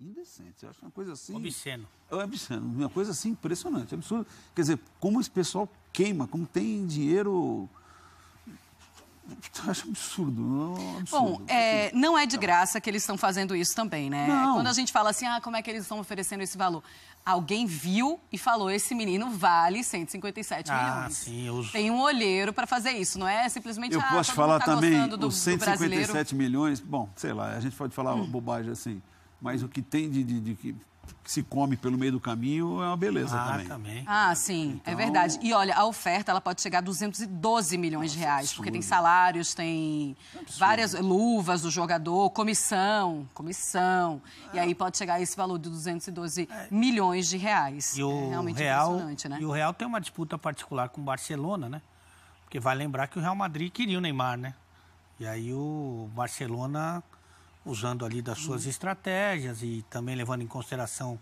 indecentes. Eu acho é uma coisa assim. Obsceno. É obsceno, uma coisa assim impressionante, absurdo. Quer dizer, como esse pessoal queima, como tem dinheiro. Eu acho absurdo, não, é absurdo. Bom, é, não é de graça que eles estão fazendo isso também, né? Não. Quando a gente fala assim, ah, como é que eles estão oferecendo esse valor? Alguém viu e falou, esse menino vale 157 ah, milhões. Sim, eu... Tem um olheiro para fazer isso, não é simplesmente... Eu ah, posso falar tá também, os 157 milhões, bom, sei lá, a gente pode falar hum. bobagem assim mas o que tem de, de, de que se come pelo meio do caminho é uma beleza ah, também. também. Ah, sim, é então... é verdade. E olha, a oferta ela pode chegar a 212 milhões Nossa, de reais, absurdo. porque tem salários, tem absurdo. várias luvas do jogador, comissão, comissão. É. E ah. aí pode chegar a esse valor de 212 é. milhões de reais. E o é realmente Real, impressionante, né? E o Real tem uma disputa particular com o Barcelona, né? Porque vai lembrar que o Real Madrid queria o Neymar, né? E aí o Barcelona usando ali das suas uhum. estratégias e também levando em consideração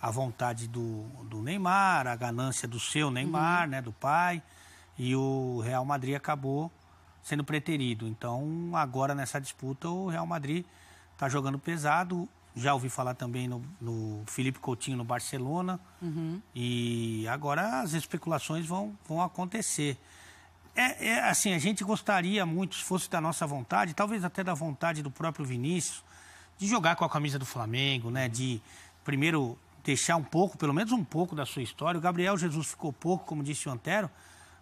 a vontade do, do Neymar, a ganância do seu Neymar, uhum. né, do pai, e o Real Madrid acabou sendo preterido. Então, agora nessa disputa, o Real Madrid está jogando pesado. Já ouvi falar também no, no Felipe Coutinho no Barcelona. Uhum. E agora as especulações vão, vão acontecer é, é, assim, a gente gostaria muito, se fosse da nossa vontade, talvez até da vontade do próprio Vinícius, de jogar com a camisa do Flamengo, né? De primeiro deixar um pouco, pelo menos um pouco da sua história. O Gabriel Jesus ficou pouco, como disse o Antero,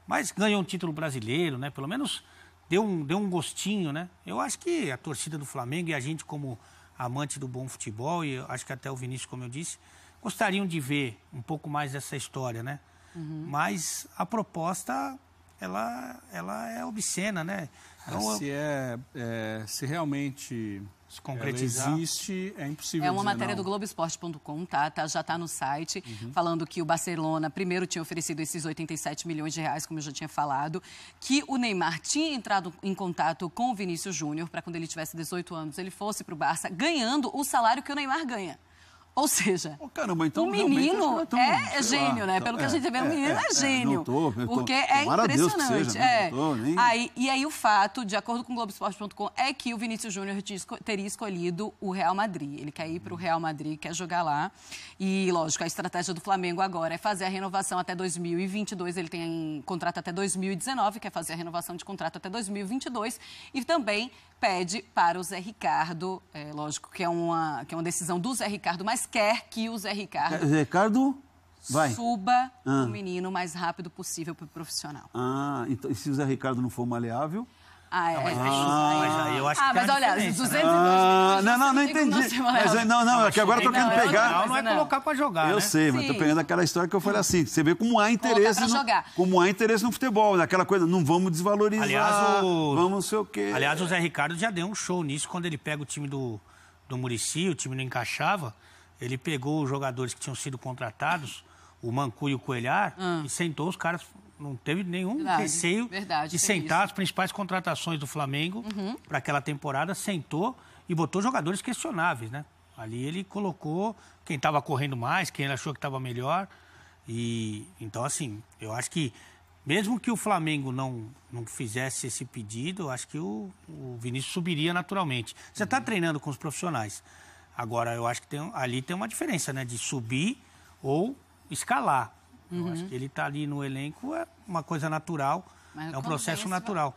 mas ganhou um título brasileiro, né? Pelo menos deu um, deu um gostinho, né? Eu acho que a torcida do Flamengo e a gente como amante do bom futebol, e acho que até o Vinícius, como eu disse, gostariam de ver um pouco mais dessa história, né? Uhum. Mas a proposta ela, ela é obscena, né? Então, se, é, é, se realmente se concretizar. Ela existe, é impossível. É uma matéria não. do Globoesporte.com, tá, tá? Já está no site, uhum. falando que o Barcelona primeiro tinha oferecido esses 87 milhões de reais, como eu já tinha falado, que o Neymar tinha entrado em contato com o Vinícius Júnior para quando ele tivesse 18 anos ele fosse para o Barça, ganhando o salário que o Neymar ganha. Ou seja, oh, caramba, então, o menino é, tão, é gênio, lá, né? Então, Pelo é, que a é, gente vê, é, o menino é, é, é gênio. Tô, tô, porque é impressionante. Seja, né? é. Tô, nem... aí, e aí o fato, de acordo com o Globoesporte.com, é que o Vinícius Júnior teria escolhido o Real Madrid. Ele quer ir para o Real Madrid, quer jogar lá. E, lógico, a estratégia do Flamengo agora é fazer a renovação até 2022. Ele tem contrato até 2019, quer fazer a renovação de contrato até 2022. E também pede para o Zé Ricardo, é, lógico que é, uma, que é uma decisão do Zé Ricardo, mas quer que o Zé Ricardo... Zé Ricardo... Vai. Suba ah. o menino o mais rápido possível para o profissional. Ah, então, e se o Zé Ricardo não for maleável? Ah, é. Ah, acho ah, que. mas olha, 202 né? ah, Não, não, não entendi. Mas, não, não, é que agora eu tô querendo não, pegar. Não, não é colocar pra jogar. Eu né? sei, mas Sim. tô pegando aquela história que eu falei assim: você vê como há interesse. No, jogar. Como há interesse no futebol, naquela coisa, não vamos desvalorizar. Aliás, o... vamos não sei o quê. Aliás, o Zé Ricardo já deu um show nisso quando ele pega o time do, do Murici, o time não encaixava. Ele pegou os jogadores que tinham sido contratados, o Mancu e o Coelhar, hum. e sentou os caras não teve nenhum verdade, receio verdade, de sentar isso. as principais contratações do Flamengo uhum. para aquela temporada, sentou e botou jogadores questionáveis, né? Ali ele colocou quem estava correndo mais, quem ele achou que estava melhor. E então assim, eu acho que mesmo que o Flamengo não, não fizesse esse pedido, eu acho que o, o Vinícius subiria naturalmente. Você está uhum. treinando com os profissionais. Agora, eu acho que tem, ali tem uma diferença, né? De subir ou escalar. Uhum. Eu acho uhum. que ele está ali no elenco é uma coisa natural, Mas é um processo né? natural.